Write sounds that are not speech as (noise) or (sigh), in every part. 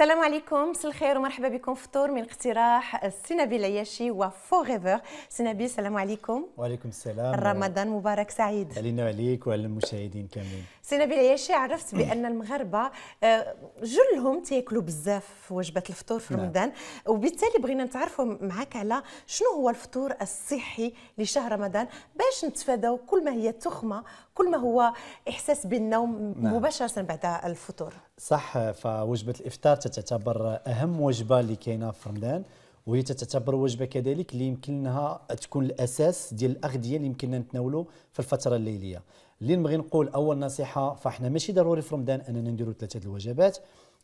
السلام عليكم مساء الخير ومرحبا بكم في من اقتراح سينابي العياشي وفوغيفر سينابي السلام عليكم وعليكم السلام رمضان مبارك سعيد علينا وعليك وعلى المشاهدين كاملين سينابي العياشي عرفت بان المغاربه آه، جلهم تياكلوا بزاف في وجبات الفطور في نعم. رمضان وبالتالي بغينا نتعرفوا معك على شنو هو الفطور الصحي لشهر رمضان باش نتفاداو كل ما هي تخمه كل ما هو إحساس بالنوم نعم. مباشرة بعد الفطور صح فوجبة الإفطار تعتبر أهم وجبة اللي كاينة في رمضان وهي تعتبر وجبه كذلك اللي يمكن تكون الاساس ديال الاغذيه اللي يمكننا نتناولو في الفتره الليليه اللي نبغي نقول اول نصيحه فاحنا ماشي ضروري في رمضان اننا نديرو ثلاثه الوجبات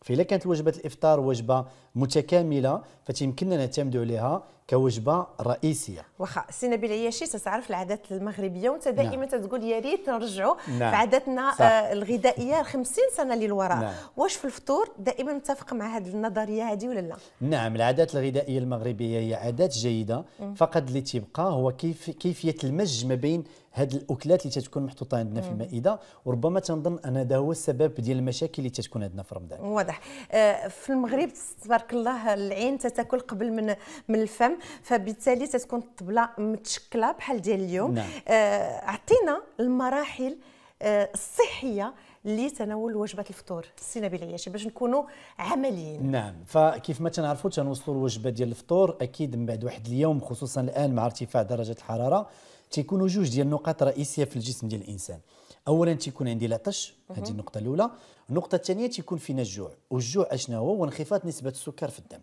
فإذا كانت وجبة الإفطار وجبة متكاملة فتيمكننا نعتمدوا عليها كوجبه رئيسيه واخا سي نبيل عياشي تتعرف العادات المغربيه وانت دائما نعم. تقول يا ريت نرجعوا نعم. في عاداتنا آه الغذائيه 50 سنه للوراء نعم. واش في الفطور دائما متفق مع هذه النظريه هذه ولا لا نعم العادات الغذائيه المغربيه هي عادات جيده فقط اللي تبقى هو كيف كيفيه المزج ما بين هاد الاكلات اللي تتكون محطوطه عندنا في المائده وربما تنظن ان هذا هو السبب ديال المشاكل اللي تتكون عندنا في رمضان واضح آه، في المغرب تبارك الله العين تتاكل قبل من من الفم فبالتالي تتكون الطبله متشكله بحال ديال اليوم نعم. آه، عطينا المراحل آه، الصحيه لتناول وجبه الفطور السي نبيل عياشي باش نكونوا عمليين نعم فكيف ما تنعرفوا تنوصلوا الوجبه ديال الفطور اكيد من بعد واحد اليوم خصوصا الان مع ارتفاع درجه الحراره تيكونوا جوج ديال النقاط رئيسيه في الجسم ديال الانسان اولا تيكون عندي العطش هذه النقطه الاولى النقطه الثانيه تيكون فينا الجوع والجوع اشنا هو هو انخفاض نسبه السكر في الدم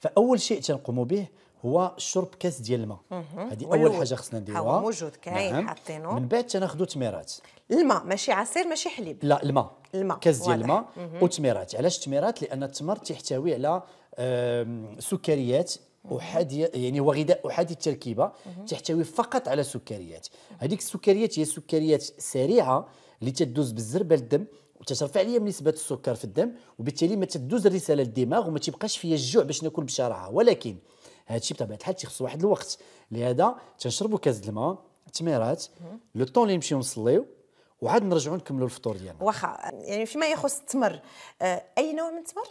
فاول شيء تنقوموا به هو شرب كاس ديال الماء هذه اول حاجه خصنا نديروها موجود كاين نعم. حاطينه من بعد تناخذوا تميرات الماء ماشي عصير ماشي حليب لا الماء الماء كاس ديال الماء وتميرات علاش تميرات لان التمر تحتوي على سكريات احادي يعني هو غذاء احادي التركيبه تحتوي فقط على سكريات هذيك السكريات هي سكريات سريعه اللي تدوز بالزربه للدم وتترفع ليا من نسبه السكر في الدم وبالتالي ما تدوز الرساله للدماغ وما تبقاش فيا الجوع باش ناكل بشراهه ولكن هادشي بطبيعه الحال تيخص واحد الوقت لهذا تنشربوا كاس الماء تميرات لو طون اللي نمشيو نصليو وعاد نرجعوا نكملوا الفطور ديالنا واخا يعني فيما يخص التمر آه، اي نوع من التمر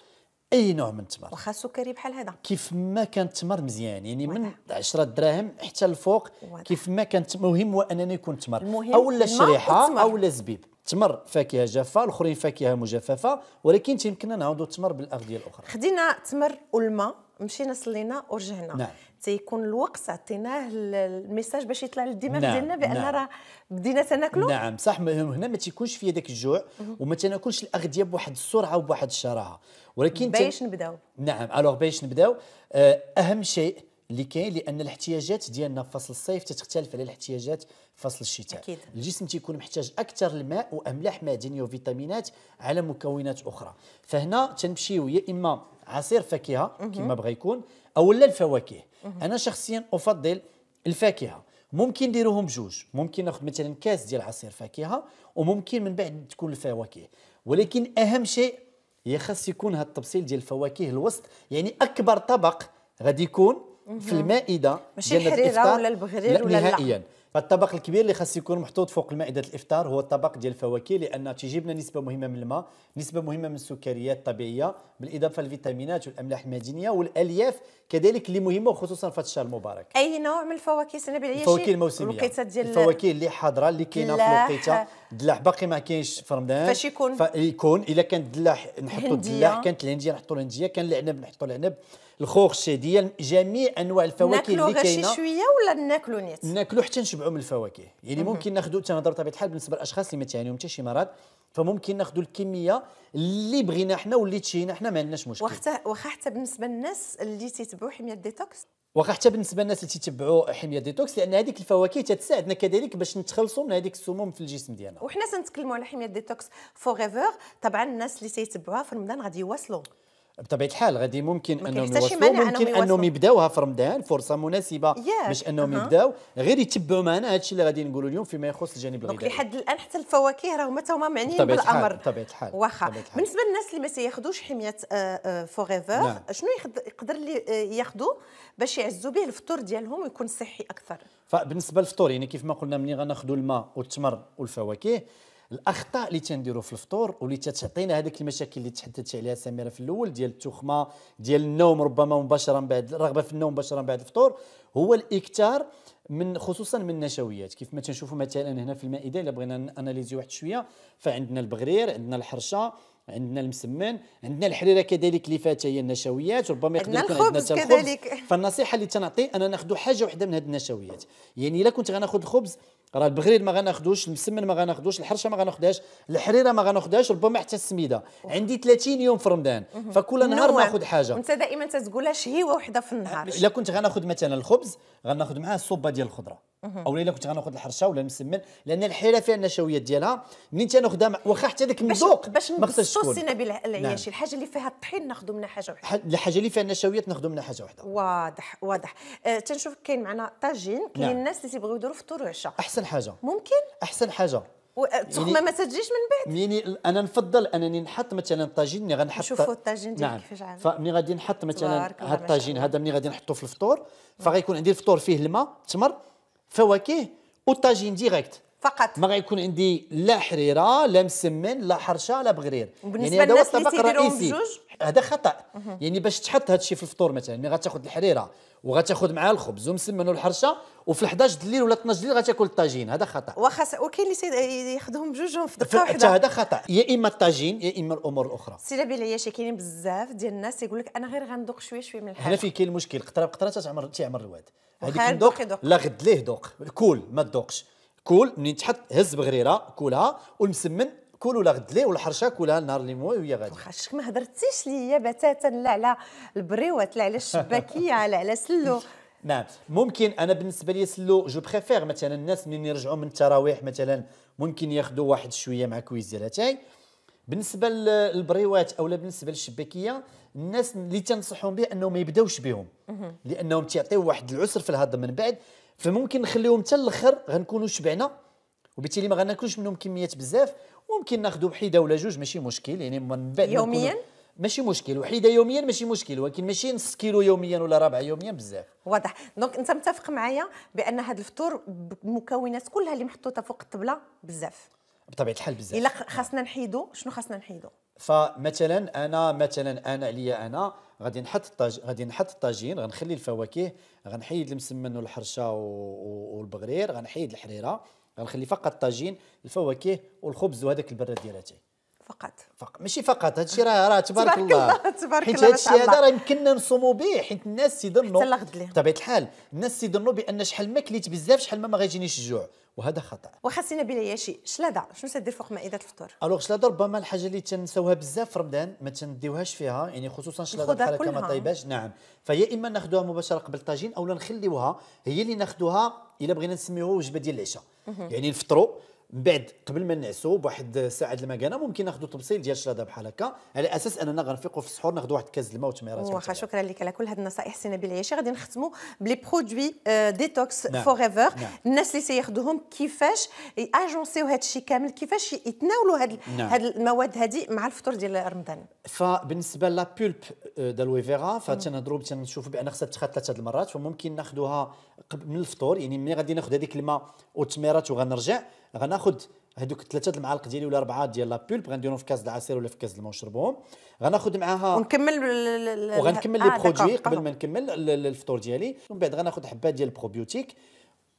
اي نوع من التمر واخا سكري بحال هذا كيف ما كان التمر مزيان يعني من 10 دراهم حتى الفوق كيف ما كان مهم هو انني يكون تمر اولا شريحه اولا زبيب تمر فاكهه جافه الاخرين فاكهه مجففه ولكن يمكننا نعوضوا التمر بالاغذيه الاخرى خدينا التمر والماء مشينا صلينا ورجعنا نعم. تيكون الوقت عطيناه الميساج باش يطلع للدماغ نعم. ديالنا بان نعم. راه بدينا تناكلو نعم صح هنا ما تيكونش في داك الجوع وما تناكلش الاغذيه بواحد السرعه وبواحد الشراهه ولكن باش نبداو نعم الوغ باش نبداو آه، اهم شيء اللي كاين لان الاحتياجات ديالنا في فصل الصيف تتختلف على الاحتياجات في فصل الشتاء أكيد. الجسم تيكون محتاج اكثر الماء واملاح معدنيه وفيتامينات على مكونات اخرى فهنا تنمشيو يا اما عصير فاكهه كما بغى يكون او لا الفواكه انا شخصيا افضل الفاكهه ممكن نديروهم بجوج ممكن ناخذ مثلا كاس ديال عصير فاكهه وممكن من بعد تكون الفواكه ولكن اهم شيء خاص يكون هذا التبصيل ديال الفواكه الوسط يعني اكبر طبق غادي يكون في المائده ماشي الحريره ولا البغرير ولا نهائيا فالطبق الكبير اللي خاص يكون محطوط فوق مائده الافطار هو الطبق ديال الفواكه لان لنا نسبه مهمه من الماء نسبه مهمه من السكريات الطبيعيه بالاضافه للفيتامينات والاملاح المعدنيه والالياف كذلك اللي مهمه وخصوصا في هذا الشهر المبارك اي نوع من الفواكه سنه بالعيش الفواكه الموسميه الوقيته ديال الفواكه اللي حاضره اللي كاينه في الوقيته الدلاح باقي ما كاينش في رمضان فاش يكون فيكون الا كان الدلاح نحطوا الدلاح كانت الهنديه نحطوا الهنديه كان العنب نحطوا العنب الخوخ الشاديه جميع انواع الفواكه اللي كاينه ناكلو غير شي شويه ولا ناكلو نيت ناكلو حتى يشبعوا من الفواكه يعني ممكن ناخذوا تنهضر بطبيعه الحال بالنسبه للاشخاص اللي ما تعانيهم حتى شي مرض فممكن ناخذوا الكميه اللي بغينا حنا واللي تشينا حنا ما عندناش مشكل واخا واخا حتى بالنسبه للناس اللي تيتبعوا حميه ديتوكس واخا حتى بالنسبه للناس اللي تيتبعوا حميه ديتوكس لان هذيك الفواكه تساعدنا كذلك باش نتخلصوا من هذيك السموم في الجسم ديالنا وحنا تنتكلموا على حميه ديتوكس فور ايفر طبعا الناس اللي تيتبعوها في رمضان غادي يواصلوا بطبيعه الحال غادي ممكن انهم يوصلوا ممكن انهم يبداوها في رمضان فرصه مناسبه yeah. انهم يبداو غير يتبعوا معنا هذا الشيء اللي غادي نقولوا اليوم فيما يخص الجانب الغذائي دونك لحد الان حتى الفواكه راهما تا هما معنيين بالامر بطبيعه الحال واخا بالنسبه للناس اللي ما تياخذوش حميه ايفر آه، آه، نعم. شنو يقدر اللي آه، ياخذوا باش يعزوا به الفطور ديالهم ويكون صحي اكثر فبالنسبه للفطور يعني كيف ما قلنا ملي غناخذوا الماء والتمر والفواكه الاخطاء اللي تنديروا في الفطور واللي تتعطينا هذيك المشاكل اللي تحدثت عليها سميره في الاول ديال التخمه ديال النوم ربما مباشره بعد الرغبه في النوم مباشره بعد الفطور هو الاكثار من خصوصا من النشويات كيف ما تنشوفوا مثلا هنا في المائده الا بغينا اناليزي واحد شويه فعندنا البغرير عندنا الحرشه عندنا المسمن عندنا الحريره كذلك اللي فات هي النشويات ربما يقدر يكون عندنا الخبز كذلك فالنصيحه اللي تنعطي انا ناخذ حاجه واحده من هذه النشويات يعني الا كنت غناخذ الخبز راه البغرير ما غناخدوش المسمن ما غناخدوش الحرشه ما غناخدهاش الحريره ما غناخدهاش ربما حتى السميده عندي 30 يوم في رمضان فكل نهار ناخذ حاجه انت دائما تتقولها شهيوه وحده في النهار الا كنت غناخذ مثلا الخبز غناخذ معاه الصوبه ديال الخضره او لا كنت غناخذ الحرشه ولا المسمن لان الحيره فيها النشويه ديالها منين تناخذها واخا حتى ذاك المذوق باش نخصصوا السنابل العياشي نعم. الحاجه اللي فيها الطحين ناخذوا منها حاجه وحده الحاجه اللي فيها النشويات ناخذوا منها حاجه وحده واضح واضح أه تنشوف كاين معنا طاجين كاين نعم. الناس اللي تيبغيو يديروا فطور وعشاء احسن حاجه ممكن احسن حاجه التخمه أه، يعني ما تجيش من بعد يعني انا نفضل انني نحط مثلا الطاجين اللي غنحط شوفوا الطاجين ديالك نعم. كيفاش عامل فملي غادي نحط مثلا هذا الطاجين هذا ملي غادي نحطو في الفطور فغيكون عندي الفطور فيه الماء تمر فواكه وطاجين ديريكت فقط ما غيكون عندي لا حريره لا مسمن لا حرشه لا بغرير يعني هذا هو الطبق الرئيسي هذا خطا يعني باش تحط هذا الشيء في الفطور مثلا مي غتاخذ الحريره وغتاخذ معها الخبز ومسمن والحرشه وفي 11 الليل ولا 12 الليل غتاكل الطاجين هذا خطا واخا وكاين اللي ياخذهم بجوجهم في دقه واحده هذا خطا يا اما الطاجين يا اما الامور الاخرى سي نبيل العياشي كاينين بزاف ديال الناس يقول لك انا غير غندوق شويه شويه من الحاجه هنا فين كاين المشكل قطره بقطره تعمر تيعمر الواد هذيك ندوق لا غد ليه دوق كول ما تدوقش كول منين تحط هز بغريره كولها والمسمن كولوا ولا غد ليه حرشاك كلها النهار اللي موي وهي غادي خاشك ما هضرتيش ليا بتاتا لا على البريوات لا على الشباكيه لا على سلو نعم ممكن انا بالنسبه لي سلو جو بريفير مثلا الناس اللي يرجعوا من التراويح مثلا ممكن ياخذوا واحد شويه مع كويز ديال اتاي بالنسبه للبريوات او بالنسبه للشباكيه الناس اللي تنصحهم به انهم ما يبداوش بهم لانهم تيعطيو واحد العسر في الهضم من بعد فممكن نخليهم حتى الاخر غنكونوا شبعنا وبالتالي ما غناكلوش منهم كميات بزاف ممكن ناخذوا بحيده ولا جوج ماشي مشكل يعني من بعد يوميا ماشي مشكل وحيده يوميا ماشي مشكل ولكن ماشي نص كيلو يوميا ولا ربع يوميا بزاف واضح دونك انت متفق معايا بان هذا الفطور المكونات كلها اللي محطوطه فوق الطبله بزاف بطبيعه الحال بزاف الا خاصنا نحيدو شنو خاصنا نحيدو فمثلا انا مثلا انا عليا انا غادي نحط الطاج غادي نحط الطاجين غنخلي الفواكه غنحيد المسمن والحرشه والبغرير غنحيد الحريره غنخلي فقط الطاجين الفواكه والخبز وهذاك البرد ديال اتاي فقط فق... ماشي فقط هادشي راه راه تبارك الله تبارك الله حيت هادشي هذا راه يمكننا نصوموا به حيت الناس تيظنوا بطبيعه الحال الناس تيظنوا بان شحال ما كليت بزاف شحال ما ما غيجينيش الجوع وهذا خطا وخاصنا شي شلاضه شنو تدير فوق مائده الفطور الوغ شلاضه ربما الحاجه اللي تنساوها بزاف في رمضان ما تنديوهاش فيها يعني خصوصا شلاضه بحال هكا ما طيباش نعم فيا اما ناخذوها مباشره قبل الطاجين اولا نخليوها هي اللي ناخذوها الا بغينا نسميوها وجبه ديال العشاء يعني نفطروا من بعد قبل ما نعسو بواحد ساعه المكانه ممكن ناخذ تبصيل ديال الشرادة بحال هكا على اساس اننا غنفيقوا في السحور ناخذ واحد كاس الماء وتميرات واخا شكرا لك على كل هاد النصائح سي نبيل عياشي غادي نختموا بلي برودوي ديتوكس فور ايفر الناس اللي سياخذوهم كيفاش اجونسيو هاد الشيء كامل كيفاش يتناولوا هاد نعم. هاد المواد هادي مع الفطور ديال رمضان فبالنسبه لا بولب دالوي فيرا فتنهضروا تنشوفوا بان خصها تخات ثلاثه المرات فممكن ناخذوها من الفطور يعني ملي غادي ناخذ هذيك الماء وتميرات وغنرجع غناخد هذوك ثلاثه المعالق ديالي ولا اربعه ديال لابولب غنديرهم في كاس العصير ولا في كاس الماء ونشربهم غناخذ معاها ونكمل وغنكمل لي آه، برودوي قبل ما نكمل الفطور ديالي ومن بعد غناخذ حبات ديال البروبيوتيك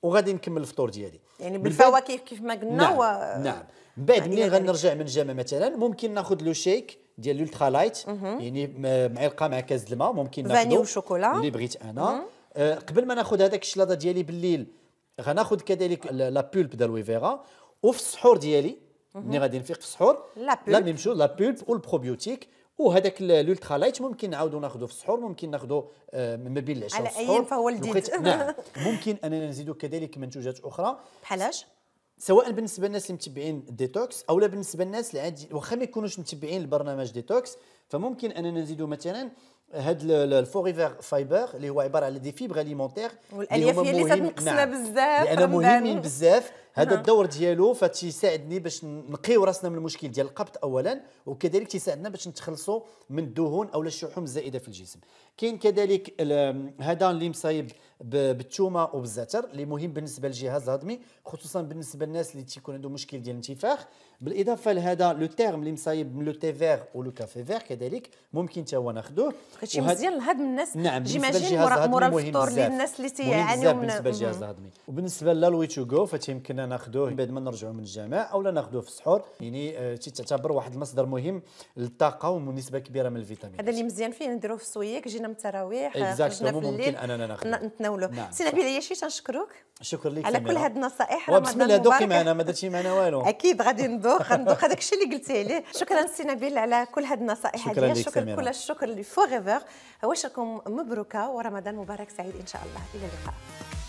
وغادي نكمل الفطور ديالي يعني بالفواكه كيف ما قلنا نعم و... نعم من بعد يعني ملي غنرجع من الجامعه مثلا ممكن ناخذ لو شيك ديال الالترا لايت يعني معلقه مع كاس الماء ممكن ناخذ فاني وشوكولا اللي بغيت انا آه، قبل ما ناخذ هذاك الشلاضه ديالي بالليل غناخذ كذلك لا بولب ديال الويفيرا وفي السحور ديالي ملي غادي نفيق في السحور لا ميم شو لا بولب والبروبيوتيك وهذاك الالترا لايت ممكن نعاودو ناخذو في السحور ممكن ناخذو آه، ما بين العشاء على ايام فهو لذيذ نعم (laughs) ممكن اننا نزيدو كذلك منتوجات اخرى بحالاش سواء بالنسبه للناس اللي متبعين الديتوكس او لا بالنسبه للناس اللي واخا ما يكونوش متبعين البرنامج ديتوكس فممكن اننا نزيدوا مثلا هاد الفوريفر فايبر اللي هو عباره على دي فيبر اليمونتير والالياف هي اللي تنقصنا نعم. بزاف لانه مهمين بزاف هذا نعم. الدور ديالو فتيساعدني باش نقيو راسنا من المشكل ديال القبض اولا وكذلك تيساعدنا باش نتخلصوا من الدهون او الشحوم الزائده في الجسم كاين كذلك هذا اللي مصايب بالثومه وبالزعتر اللي مهم بالنسبه للجهاز الهضمي خصوصا بالنسبه للناس اللي تيكون عندهم مشكل ديال الانتفاخ بالاضافه لهذا لو تيرم اللي مصايب من لو تي فيغ ولو كافي فيغ كذلك ممكن تا هو ناخذوه هادشي مزيان لهضم الناس نعم جيماجين مورا الفطور للناس اللي تيعانيو من بالنسبه للجهاز الهضمي وبالنسبه للوي تو جو فتيمكننا ناخذوه بعد ما نرجعوا من الجامع اولا ناخذوه في السحور يعني آه، تعتبر واحد المصدر مهم للطاقه ونسبه كبيره من الفيتامين هذا اللي مزيان فيه نديروه في السويك جينا من التراويح خرجنا في الليل ممكن اننا ناخذوه نتناولوه نعم. سي نبيل عياشي تنشكروك شكرا لك على كل هاد النصائح بسم الله دوقي معنا ما درتي معنا والو اكيد غادي ندوق غندوق هذاك الشيء اللي قلتي عليه شكرا سي نبيل على كل هاد النصائح هذه الشكر كل الشكر لفوغيفر واش مبروكه ورمضان مبارك سعيد ان شاء الله الى اللقاء